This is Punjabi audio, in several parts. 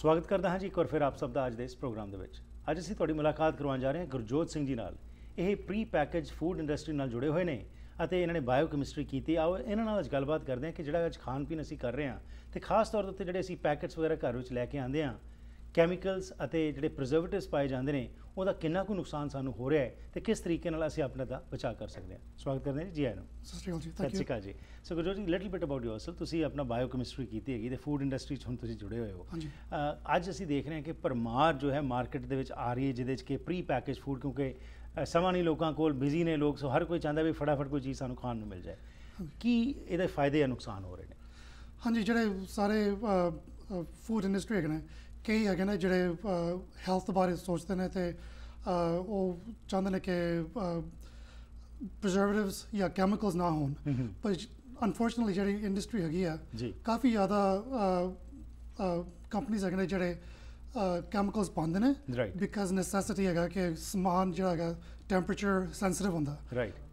ਸਵਾਗਤ ਕਰਦਾ ਹਾਂ ਜੀ ਇੱਕ ਵਾਰ ਫਿਰ ਆਪ ਸਭ ਦਾ ਅੱਜ ਦੇ ਇਸ ਪ੍ਰੋਗਰਾਮ ਦੇ ਵਿੱਚ ਅੱਜ ਅਸੀਂ ਤੁਹਾਡੀ ਮੁਲਾਕਾਤ ਕਰਵਾਉਣ ਜਾ ਰਹੇ ਹਾਂ ਗੁਰਜੋਤ ਸਿੰਘ ਜੀ ਨਾਲ ਇਹ ਪ੍ਰੀ ਪੈਕੇਜ ਫੂਡ ਇੰਡਸਟਰੀ ਨਾਲ ਜੁੜੇ ਹੋਏ ਨੇ ਅਤੇ ਇਹਨਾਂ ਨੇ ਬਾਇਓ ਕੈਮਿਸਟਰੀ ਕੀਤੀ ਉਹ ਇਹਨਾਂ ਨਾਲ ਅੱਜ ਗੱਲਬਾਤ ਕਰਦੇ ਹਾਂ ਕਿ ਜਿਹੜਾ ਅੱਜ ਖਾਣ ਪੀਣ ਅਸੀਂ ਕਰ ਰਹੇ ਹਾਂ ਤੇ ਖਾਸ ਤੌਰ ਤੇ ਜਿਹੜੇ ਅਸੀਂ ਪੈਕੇਟਸ ਵਗੈਰਾ ਘਰ ਵਿੱਚ ਲੈ ਕੇ ਆਉਂਦੇ ਹਾਂ ਕੈਮੀਕਲਸ ਅਤੇ ਜਿਹੜੇ ਪ੍ਰੀਜ਼ਰਵੇਟਿਵਸ ਪਾਏ ਜਾਂਦੇ ਨੇ ਉਹਦਾ ਕਿੰਨਾ ਕੁ ਨੁਕਸਾਨ ਸਾਨੂੰ ਹੋ ਰਿਹਾ ਹੈ ਤੇ ਕਿਸ ਤਰੀਕੇ ਨਾਲ ਅਸੀਂ ਆਪਣੇ ਦਾ ਬਚਾਅ ਕਰ ਸਕਦੇ ਹਾਂ ਸਵਾਗਤ ਕਰਦੇ ਹਾਂ ਜੀ ਆਇਆਂ ਨੂੰ ਸਤਿ ਸ਼੍ਰੀ ਅਕਾਲ ਜੀ ਸਤਿ ਸ਼੍ਰੀ ਅਕਾਲ ਜੀ ਸੋ ਗੁਰਜੋਤ ਜੀ ਲਿਟਲ ਬਿਟ ਅਬਾਊਟ ਯੋਰਸੈਲਫ ਤੁਸੀਂ ਆਪਣਾ ਬਾਇਓਕੈਮਿਸਟਰੀ ਕੀਤੀ ਹੈਗੀ ਤੇ ਫੂਡ ਇੰਡਸਟਰੀ 'ਚ ਹੁਣ ਤੁਸੀਂ ਜੁੜੇ ਹੋਏ ਹੋ ਅੱਜ ਅਸੀਂ ਦੇਖ ਰਹੇ ਹਾਂ ਕਿ ਪਰਮਾਰ ਜੋ ਹੈ ਮਾਰਕੀਟ ਦੇ ਵਿੱਚ ਆ ਰਹੀ ਹੈ ਜਿਹਦੇ 'ਚ ਕਿ ਪ੍ਰੀ ਪੈਕੇਜ ਫੂਡ ਕਿਉਂਕਿ ਸਮਾਂ ਨਹੀਂ ਲੋਕਾਂ ਕੋਲ ਬਿਜ਼ੀ ਨੇ ਲੋਕ ਸੋ ਹਰ ਕੋਈ ਚਾਹੁੰਦਾ ਵੀ ਫਟਾਫਟ ਕੋਈ ਚੀਜ਼ ਸਾਨੂੰ ਖਾਣ ਨੂੰ ਮਿਲ ਜਾਏ ਕੀ ਇਹਦੇ ਫਾਇਦੇ ਜਾਂ ਨੁਕਸਾਨ ਹੋ ਰਹੇ ਨੇ ਹਾਂਜੀ ਜਿਹੜੇ ਸਾਰੇ ਫੂਡ ਇੰਡਸਟਰੀ ਹੈਗੇ ਨੇ ਕਈ ਹੈਗੇ ਨੇ ਜਿਹੜੇ ਹੈਲਥ ਬਾਰੇ ਸੋਚਦੇ ਨੇ ਤੇ ਉਹ ਚਾਹੁੰਦੇ ਨੇ ਕਿ ਪ੍ਰੀਜ਼ਰਵੇਟਿਵਸ ਜਾਂ ਕੈਮੀਕਲਸ ਨਾ ਹੋਣ ਪਰ ਅਨਫੋਰਚਨਟਲੀ ਜਿਹੜੀ ਇੰਡਸਟਰੀ ਹੈਗੀ ਆ ਕਾਫੀ ਜ਼ਿਆਦਾ ਕੰਪਨੀਆਂ ਹੈਗੇ ਨੇ ਜਿਹੜੇ ਕੈਮੀਕਲਸ ਪਾਉਂਦੇ ਨੇ ਬਿਕਾਜ਼ ਨੈਸੈਸਿਟੀ ਹੈਗਾ ਕਿ ਸਮਾਨ ਜਿਹੜਾ ਹੈਗਾ ਟੈਂਪਰੇਚਰ ਸੈਂਸਿਟਿਵ ਹੁੰਦਾ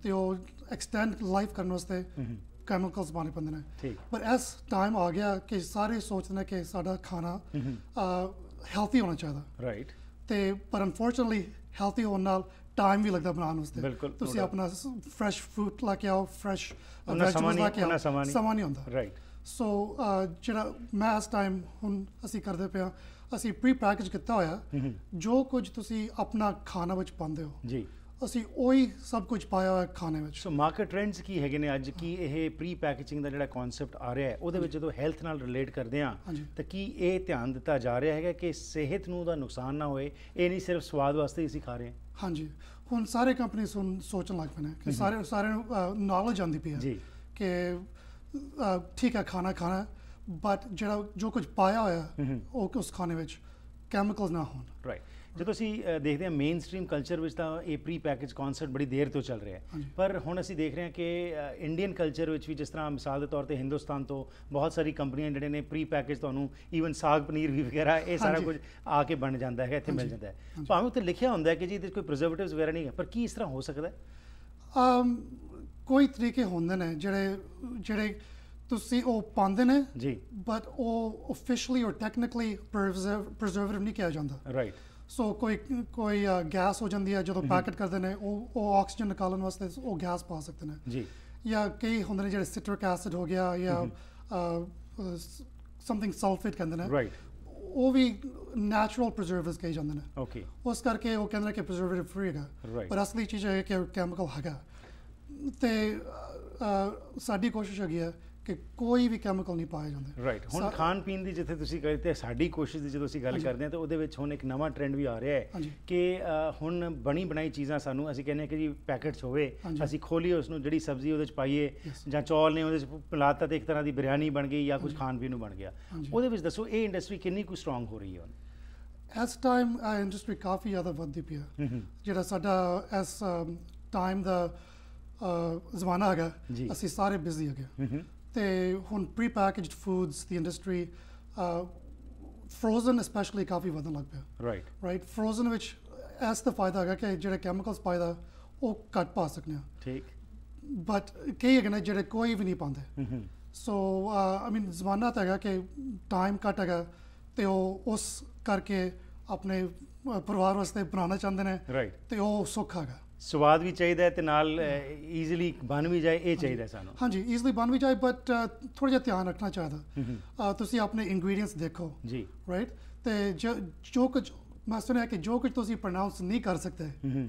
ਤੇ ਉਹ ਐਕਸਟੈਂਡ ਲਾਈਫ ਕਰਨ ਵਾਸਤੇ ਕੈਮੀਕਲਸ ਪਾਣੇ ਪੈਂਦੇ ਨੇ ਪਰ ਇਸ ਟਾਈਮ ਆ ਗਿਆ ਕਿ ਸਾਰੇ ਸੋਚਦੇ ਨੇ ਕਿ ਸਾਡਾ ਖਾਣਾ ਹੈਲਥੀ ਹੋਣਾ ਚਾਹੀਦਾ ਰਾਈਟ ਤੇ ਪਰ ਅਨਫੋਰਚਨਟਲੀ ਹੈਲਥੀ ਹੋਣ ਨਾਲ ਟਾਈਮ ਵੀ ਲੱਗਦਾ ਬਣਾਉਣ ਵਾਸਤੇ ਤੁਸੀਂ ਆਪਣਾ ਫਰੈਸ਼ ਫਰੂਟ ਲਾ ਕੇ ਆਓ ਫਰੈਸ਼ ਵੈਜੀਟੇਬਲ ਲਾ ਕੇ ਆਓ ਸਮਾਨ ਹੀ ਹੁੰਦਾ ਰਾਈਟ ਸੋ ਜਿਹੜਾ ਮੈਸ ਟਾਈਮ ਹੁਣ ਅਸੀਂ ਕਰਦੇ ਪਿਆ ਅਸੀਂ ਪ੍ਰੀ ਪੈਕੇਜ ਕੀਤਾ ਹੋਇਆ ਜੋ ਕੁਝ ਤੁਸੀਂ ਆਪਣਾ ਖਾਣਾ ਵਿੱਚ ਪਾਉਂਦੇ ਹੋ ਜੀ ਅਸੀਂ ਉਹੀ ਸਭ ਕੁਝ ਪਾਇਆ ਹੋਇਆ ਖਾਣੇ ਵਿੱਚ ਸੋ ਮਾਰਕੀਟ ਟ੍ਰੈਂਡਸ ਕੀ ਹੈਗੇ ਨੇ ਅੱਜ ਕੀ ਇਹ ਪ੍ਰੀ ਪੈਕੇਜਿੰਗ ਦਾ ਜਿਹੜਾ ਕਨਸੈਪਟ ਆ ਰਿਹਾ ਹੈ ਉਹਦੇ ਵਿੱਚ ਜਦੋਂ ਹੈਲਥ ਨਾਲ ਰਿਲੇਟ ਕਰਦੇ ਆ ਤਾਂ ਕੀ ਇਹ ਧਿਆਨ ਦਿੱਤਾ ਜਾ ਰਿਹਾ ਹੈਗਾ ਕਿ ਸਿਹਤ ਨੂੰ ਦਾ ਨੁਕਸਾਨ ਨਾ ਹੋਏ ਇਹ ਨਹੀਂ ਸਿਰਫ ਸਵਾਦ ਵਾਸਤੇ ਹੀ ਅਸੀਂ ਖਾ ਰਹੇ ਹਾਂ ਹਾਂਜੀ ਹੁਣ ਸਾਰੇ ਕੰਪਨੀ ਸੋਚਣ ਲੱਗ ਪਏ ਨੇ ਕਿ ਸਾਰੇ ਸਾਰੇ ਨੂੰ ਨੌਲੇਜ ਆਂਦੀ ਪਈ ਹੈ ਕਿ ਠੀਕ ਹੈ ਖਾਣਾ ਖਾਣਾ ਬਟ ਜਿਹੜਾ ਜੋ ਕੁਝ ਪਾਇਆ ਹੋਇਆ ਉਹ ਉਸ ਖਾਣੇ ਵਿੱਚ ਕੈਮੀਕਲਸ ਨਾ ਹੋਣ ਰਾਈਟ ਜਦੋਂ ਅਸੀਂ ਦੇਖਦੇ ਹਾਂ ਮੇਨ ਸਟ੍ਰੀਮ ਕਲਚਰ ਵਿੱਚ ਤਾਂ ਇਹ ਪ੍ਰੀ ਪੈਕੇਜ ਕਨਸੈਪਟ ਬੜੀ ਦੇਰ ਤੋਂ ਚੱਲ ਰਿਹਾ ਹੈ ਪਰ ਹੁਣ ਅਸੀਂ ਦੇਖ ਰਹੇ ਹਾਂ ਕਿ ਇੰਡੀਅਨ ਕਲਚਰ ਵਿੱਚ ਵੀ ਜਿਸ ਤਰ੍ਹਾਂ ਮਿਸਾਲ ਦੇ ਤੌਰ ਤੇ ਹਿੰਦੁਸਤਾਨ ਤੋਂ ਬਹੁਤ ਸਾਰੀ ਕੰਪਨੀਆਂ ਜਿਹੜੇ ਨੇ ਪ੍ਰੀ ਪੈਕੇਜ ਤੁਹਾਨੂੰ ਈਵਨ ਸਾਗ ਪਨੀਰ ਵੀ ਵਗੈਰਾ ਇਹ ਸਾਰਾ ਕੁਝ ਆ ਕੇ ਬਣ ਜਾਂਦਾ ਹੈ ਇੱਥੇ ਮਿਲ ਜਾਂਦਾ ਹੈ ਭਾਵੇਂ ਉੱਤੇ ਲਿਖਿਆ ਹੁੰਦਾ ਹੈ ਕਿ ਜੀ ਇਹਦੇ ਕੋਈ ਪ੍ਰੀਜ਼ਰਵੇਟਿਵਸ ਵਗੈਰਾ ਨਹੀਂ ਹੈ ਪਰ ਕੀ ਇਸ ਤਰ੍ਹਾਂ ਹੋ ਸਕਦਾ ਹੈ ਕੋਈ ਤਰੀਕੇ ਹੁੰਦੇ ਨੇ ਜਿਹੜੇ ਜਿਹੜੇ ਤੁਸੀਂ ਉਹ ਪਾਉਂਦੇ ਨੇ ਜੀ ਬਟ ਉਹ ਆਫੀਸ਼ੀਅਲੀ অর ਟੈਕਨੀਕਲੀ ਪ੍ਰੀਜ਼ਰਵੇਟਿਵ ਨਹੀਂ ਕਿਹਾ ਜਾਂਦਾ ਰਾਈਟ ਸੋ ਕੋਈ ਕੋਈ ਗੈਸ ਹੋ ਜਾਂਦੀ ਹੈ ਜਦੋਂ ਪੈਕਟ ਕਰਦੇ ਨੇ ਉਹ ਉਹ ਆਕਸੀਜਨ ਨਿਕਾਲਣ ਵਾਸਤੇ ਉਹ ਗੈਸ ਪਾ ਸਕਦੇ ਨੇ ਜੀ ਜਾਂ ਕਈ ਹੁੰਦੇ ਨੇ ਜਿਹੜੇ ਸਿਟ੍ਰਿਕ ਐਸਿਡ ਹੋ ਗਿਆ ਜਾਂ ਸਮਥਿੰਗ ਸਲਫੇਟ ਕਹਿੰਦੇ ਨੇ ਰਾਈਟ ਉਹ ਵੀ ਨੈਚੁਰਲ ਪ੍ਰੀਜ਼ਰਵੇਟਿਵਸ ਕਹੇ ਜਾਂਦੇ ਨੇ ਓਕੇ ਉਸ ਕਰਕੇ ਉਹ ਕਹਿੰਦੇ ਨੇ ਕਿ ਪ੍ਰੀਜ਼ਰਵੇਟਿਵ ਫ੍ਰੀ ਹੈਗਾ ਪਰ ਅਸਲੀ ਚੀਜ਼ ਹੈ ਕਿ ਕੈਮੀਕਲ ਹੈਗਾ ਤੇ ਸਾਡੀ ਕੋਸ਼ਿਸ਼ ਹੈਗੀ ਹੈ ਕਿ ਕੋਈ ਵੀ ਕੈਮੀਕਲ ਨਹੀਂ ਪਾਇਆ ਜਾਂਦਾ ਰਾਈਟ ਹੁਣ ਖਾਣ ਪੀਣ ਦੀ ਜਿੱਥੇ ਤੁਸੀਂ ਕਹਿੰਦੇ ਸਾਡੀ ਕੋਸ਼ਿਸ਼ ਦੀ ਜਦੋਂ ਅਸੀਂ ਗੱਲ ਕਰਦੇ ਹਾਂ ਤਾਂ ਉਹਦੇ ਵਿੱਚ ਹੁਣ ਇੱਕ ਨਵਾਂ ਟ੍ਰੈਂਡ ਵੀ ਆ ਰਿਹਾ ਹੈ ਕਿ ਹੁਣ ਬਣੀ ਬਣਾਈ ਚੀਜ਼ਾਂ ਸਾਨੂੰ ਅਸੀਂ ਕਹਿੰਦੇ ਕਿ ਜੀ ਪੈਕੇਟਸ ਹੋਵੇ ਅਸੀਂ ਖੋਲੀਏ ਉਸ ਨੂੰ ਜਿਹੜੀ ਸਬਜ਼ੀ ਉਹਦੇ ਵਿੱਚ ਪਾਈਏ ਜਾਂ ਚੌਲ ਨੇ ਉਹਦੇ ਵਿੱਚ ਪਲਾਤਾ ਤੇ ਇੱਕ ਤਰ੍ਹਾਂ ਦੀ ਬਿਰਿਆਨੀ ਬਣ ਗਈ ਜਾਂ ਕੁਝ ਖਾਣ ਪੀਣ ਨੂੰ ਬਣ ਗਿਆ ਉਹਦੇ ਵਿੱਚ ਦੱਸੋ ਇਹ ਇੰਡਸਟਰੀ ਕਿੰਨੀ ਕੁ ਸਟਰੋਂਗ ਹੋ ਰਹੀ ਹੈ ਹੁਣ ਇਸ ਟਾਈਮ ਆ ਇੰਡਸਟਰੀ ਕਾਫੀ ਜ਼ਿਆਦਾ ਵੱਧਦੀ ਪਈ ਹੈ ਜਿਹੜਾ ਸਾਡਾ ਇਸ ਟਾਈਮ ਦਾ ਜ਼ਮਾਨਾ ਹੈਗਾ ਅਸੀਂ ਸਾਰੇ ਬਿਜ਼ੀ ਗਏ ਤੇ ਹੁਣ prepackaged foods the industry uh, frozen especially ਕਾਫੀ ਵਧਣ ਲੱਗ ਪਿਆ ਰਾਈਟ ਰਾਈਟ ਫਰੋਜ਼ਨ ਵਿੱਚ ਐਸ ਦਾ ਫਾਇਦਾ ਹੈਗਾ ਕਿ ਜਿਹੜੇ ਕੈਮੀਕਲਸ ਪਾਇਦਾ ਉਹ ਘੱਟ ਪਾ ਸਕਨੇ ਆ ਠੀਕ ਬਟ ਕਈ ਹੈਗੇ ਨੇ ਜਿਹੜੇ ਕੋਈ ਵੀ ਨਹੀਂ ਪਾਉਂਦੇ ਸੋ ਆਈ ਮੀਨ ਜ਼ਮਾਨਾ ਤਾਂ ਹੈਗਾ ਕਿ ਟਾਈਮ ਘੱਟ ਹੈਗਾ ਤੇ ਉਹ ਉਸ ਕਰਕੇ ਆਪਣੇ ਪਰਿਵਾਰ ਵਾਸਤੇ ਬਣਾਉਣਾ ਚਾਹੁੰਦੇ ਨੇ ਰਾਈਟ ਤੇ ਉਹ ਸੁੱਖ ਹੈਗਾ ਸਵਾਦ ਵੀ ਚਾਹੀਦਾ ਤੇ ਨਾਲ ਈਜ਼ੀਲੀ ਬਣ ਵੀ ਜਾਏ ਇਹ ਚਾਹੀਦਾ ਸਾਨੂੰ ਹਾਂਜੀ ਈਜ਼ੀਲੀ ਬਣ ਵੀ ਜਾਏ ਬਟ ਥੋੜਾ ਜਿਹਾ ਧਿਆਨ ਰੱਖਣਾ ਚਾਹੀਦਾ ਤੁਸੀਂ ਆਪਣੇ ਇਨਗਰੀਡੀਅੰਟਸ ਦੇਖੋ ਜੀ ਰਾਈਟ ਤੇ ਜੋ ਕੁਝ ਮੈਂ ਸੁਣਿਆ ਕਿ ਜੋ ਕੁਝ ਤੁਸੀਂ ਪ੍ਰੋਨਾਂਸ ਨਹੀਂ ਕਰ ਸਕਦੇ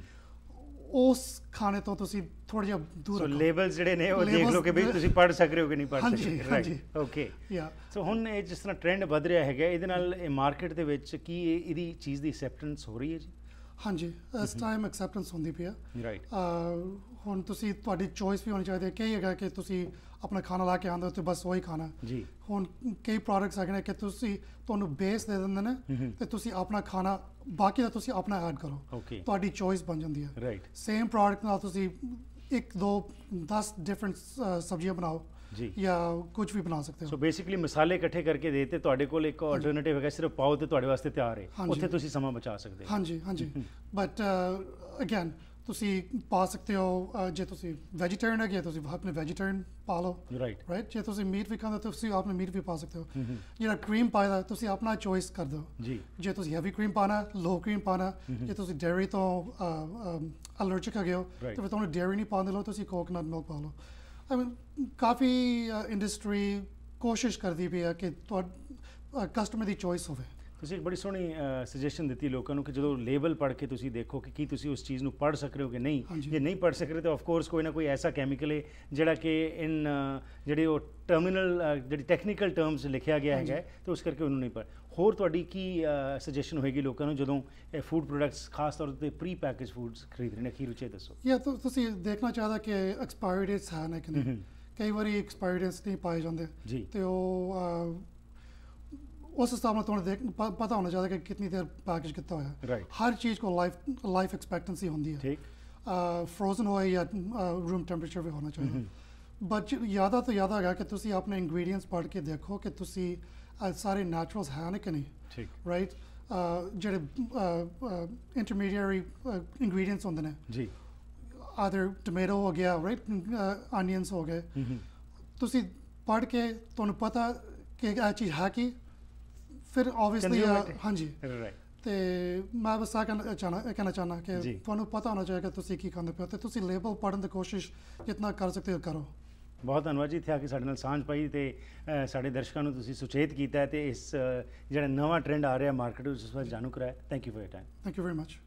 ਉਸ ਖਾਣੇ ਤੋਂ ਤੁਸੀਂ ਥੋੜਾ ਜਿਹਾ ਦੂਰ ਰਹੋ ਸੋ ਲੇਬਲਸ ਜਿਹੜੇ ਨੇ ਉਹ ਦੇਖ ਲਓ ਕਿ ਵੀ ਤੁਸੀਂ ਪੜ ਸਕ ਰਹੇ ਹੋ ਕਿ ਨਹੀਂ ਪੜ ਸਕਦੇ ਰਾਈਟ ਓਕੇ ਯਾ ਸੋ ਹੁਣ ਇਹ ਜਿਸ ਤਰ੍ਹਾਂ ਟ੍ਰੈਂਡ ਵਧ ਰਿਹਾ ਹੈਗਾ ਇਹਦੇ ਨਾਲ ਇਹ ਮਾਰਕੀਟ ਦੇ ਵਿੱਚ ਕੀ ਇਹਦੀ ਚੀਜ਼ ਦੀ ਐਕਸੈਪਟੈਂਸ ਹੋ ਰਹੀ ਹੈ ਜੀ ਹਾਂਜੀ ਟਾਈਮ ਐਕਸੈਪਟੈਂਸ ਹੁੰਦੀ ਪਈ ਹੈ ਰਾਈਟ ਹੁਣ ਤੁਸੀਂ ਤੁਹਾਡੀ ਚੋਇਸ ਵੀ ਹੋਣੀ ਚਾਹੀਦੀ ਹੈ ਕਿ ਹੈਗਾ ਕਿ ਤੁਸੀਂ ਆਪਣਾ ਖਾਣਾ ਲਾ ਕੇ ਆਉਂਦੇ ਹੋ ਤੇ ਬਸ ਉਹੀ ਖਾਣਾ ਜੀ ਹੁਣ ਕਈ ਪ੍ਰੋਡਕਟਸ ਹੈਗੇ ਨੇ ਕਿ ਤੁਸੀਂ ਤੁਹਾਨੂੰ ਬੇਸ ਦੇ ਦਿੰਦੇ ਨੇ ਤੇ ਤੁਸੀਂ ਆਪਣਾ ਖਾਣਾ ਬਾਕੀ ਦਾ ਤੁਸੀਂ ਆਪਣਾ ਐਡ ਕਰੋ ਤੁਹਾਡੀ ਚੋਇਸ ਬਣ ਜਾਂਦੀ ਹੈ ਰਾਈਟ ਸੇਮ ਪ੍ਰੋਡਕਟ ਨਾਲ ਤੁਸੀਂ ਇੱਕ ਦੋ 10 ਡਿਫਰੈਂਟ ਸਬਜ਼ੀਆਂ ਬਣਾਓ ਜਾਂ ਕੁਝ ਵੀ ਬਣਾ ਸਕਦੇ ਹੋ ਸੋ ਬੇਸਿਕਲੀ ਮਸਾਲੇ ਇਕੱਠੇ ਕਰਕੇ ਦੇਤੇ ਤੁਹਾਡੇ ਕੋਲ ਇੱਕ ਆਲਟਰਨੇਟਿਵ ਹੈਗਾ ਸਿਰਫ ਪਾਓ ਤੇ ਤੁਹਾਡੇ ਵਾਸਤੇ ਤਿਆਰ ਹੈ ਉੱਥੇ ਤੁਸੀਂ ਸਮਾਂ ਬਚਾ ਸਕਦੇ ਹੋ ਹਾਂਜੀ ਹਾਂਜੀ ਬਟ ਅਗੇਨ ਤੁਸੀਂ ਪਾ ਸਕਦੇ ਹੋ ਜੇ ਤੁਸੀਂ ਵੈਜੀਟੇਰੀਅਨ ਹੈਗੇ ਤੁਸੀਂ ਆਪਣੇ ਵੈਜੀਟੇਰੀਅਨ ਪਾ ਲਓ ਰਾਈਟ ਰਾਈਟ ਜੇ ਤੁਸੀਂ ਮੀਟ ਵੀ ਖਾਂਦੇ ਹੋ ਤੁਸੀਂ ਆਪਣੇ ਮੀਟ ਵੀ ਪਾ ਸਕਦੇ ਹੋ ਜਿਹੜਾ ਕਰੀਮ ਪਾਇਆ ਤੁਸੀਂ ਆਪਣਾ ਚੋਇਸ ਕਰ ਦਿਓ ਜੀ ਜੇ ਤੁਸੀਂ ਹੈਵੀ ਕਰੀਮ ਪਾਣਾ ਲੋ ਕਰੀਮ ਪਾਣਾ ਜੇ ਤੁਸੀਂ ਡੇਰੀ ਤੋਂ ਅਲਰਜੀਕ ਹੈਗੇ ਹੋ ਤਾਂ ਤੁਹਾਨੂੰ ਡੇਰੀ ਨਹੀਂ ਪਾਉਂਦੇ ਲੋ ਤੁਸੀਂ ਕੋਕਨਟ ਮਿਲਕ ਪਾ ਲਓ ਆਈ ਮੀਨ ਕਾਫੀ ਇੰਡਸਟਰੀ ਕੋਸ਼ਿਸ਼ ਕਰਦੀ ਪਈ ਆ ਕਿ ਤੁਹਾਡਾ ਕਸਟਮਰ ਦੀ ਚੋਇਸ ਹੋਵੇ ਤੁਸੀਂ ਇੱਕ ਬੜੀ ਸੋਹਣੀ ਸੁਜੈਸ਼ਨ ਦਿੱਤੀ ਲੋਕਾਂ ਨੂੰ ਕਿ ਜਦੋਂ ਲੇਬਲ ਪੜ੍ਹ ਕੇ ਤੁਸੀਂ ਦੇਖੋ ਕਿ ਕੀ ਤੁਸੀਂ ਉਸ ਚੀਜ਼ ਨੂੰ ਪੜ੍ਹ ਸਕ ਰਹੇ ਹੋ ਕਿ ਨਹੀਂ ਜੇ ਨਹੀਂ ਪੜ੍ਹ ਸਕ ਰਹੇ ਤਾਂ ਆਫ ਕੋਰਸ ਕੋਈ ਨਾ ਕੋਈ ਐਸਾ ਕੈਮੀਕਲ ਹੈ ਜਿਹੜਾ ਕਿ ਇਨ ਜਿਹੜੇ ਉਹ ਟਰਮੀਨਲ ਜਿਹੜੀ ਟੈਕਨੀਕਲ ਟਰਮਸ ਲਿਖਿਆ ਗਿਆ ਹੈਗਾ ਤੇ ਉਸ ਕਰਕੇ ਉਹਨੂੰ ਨਹੀਂ ਪੜ੍ਹ ਹੋਰ ਤੁਹਾਡੀ ਕੀ ਸੁਜੈਸ਼ਨ ਹੋਏਗੀ ਲੋਕਾਂ ਨੂੰ ਜਦੋਂ ਇਹ ਫੂਡ ਪ੍ਰੋਡਕਟਸ ਖਾਸ ਤੌਰ ਤੇ ਪ੍ਰੀ ਪੈਕੇਜ ਫੂਡਸ ਖਰੀਦ ਰਹੇ ਨੇ ਕੀ ਰੁਚੇ ਦੱਸੋ ਯਾ ਤੁਸੀਂ ਦੇਖਣਾ ਚਾਹਦਾ ਕਿ ਐਕਸਪਾਇਰੀ ਹੈ ਹਨ ਕਿ ਨਹੀਂ ਕਈ ਵਾਰੀ ਐਕਸਪਾਇਰੀ ਇਸ ਨਹੀਂ ਪਾਏ ਜਾਂਦੇ ਤੇ ਉਹ उस हिसाब में तुम्हें देख पता होना चाहिए कि कितनी देर पैकेज कितना होया right. हर चीज़ को लाइफ लाइफ एक्सपेक्टेंसी होती है फ्रोजन होए या रूम टेम्परेचर भी होना चाहिए बट ज़्यादा तो ज़्यादा है कि तुम अपने इंग्रेडिएंट्स पढ़ के देखो कि तुम सारे नैचुरल्स हैं कि नहीं राइट जो ਇੰਟਰਮੀਡੀਅਰੀ इंग्रेडिएंट्स होंगे ਨੇ ਜੀ ਆਦਰ ਟੋਮੇਟੋ ਹੋ ਗਿਆ ਰਾਈਟ ਆਨੀਅਨਸ ਹੋ ਗਏ तुम ਪੜ ਕੇ ਤੁਹਾਨੂੰ ਪਤਾ ਕਿ ਇਹ ਚੀਜ਼ ਹੈ ਫਿਰ ਆਬਵੀਅਸਲੀ ਹਾਂਜੀ ਰਾਈਟ ਤੇ ਮੈਂ ਬਸ ਆ ਕਹਿਣਾ ਕਹਿਣਾ ਚਾਹਨਾ ਕਿ ਤੁਹਾਨੂੰ ਪਤਾ ਹੋਣਾ ਚਾਹੀਦਾ ਕਿ ਤੁਸੀਂ ਕੀ ਕਰਦੇ ਪਿਓ ਤੇ ਤੁਸੀਂ ਲੇਬਲ ਪੜਨ ਦੀ ਕੋਸ਼ਿਸ਼ ਜਿੰਨਾ ਕਰ ਸਕਦੇ ਹੋ ਕਰੋ ਬਹੁਤ ਧੰਨਵਾਦ ਜੀ ਥਿਆ ਆ ਕੇ ਸਾਡੇ ਨਾਲ ਸਾਂਝ ਪਾਈ ਤੇ ਸਾਡੇ ਦਰਸ਼ਕਾਂ ਨੂੰ ਤੁਸੀਂ ਸੁਚੇਤ ਕੀਤਾ ਤੇ ਇਸ ਜਿਹੜਾ ਨਵਾਂ ਟ੍ਰੈਂਡ ਆ ਰਿਹਾ ਮਾਰਕੀਟ ਉਸ ਬਾਰੇ ਜਾਣੂ ਕਰਾਇਆ thank you for your time thank you very much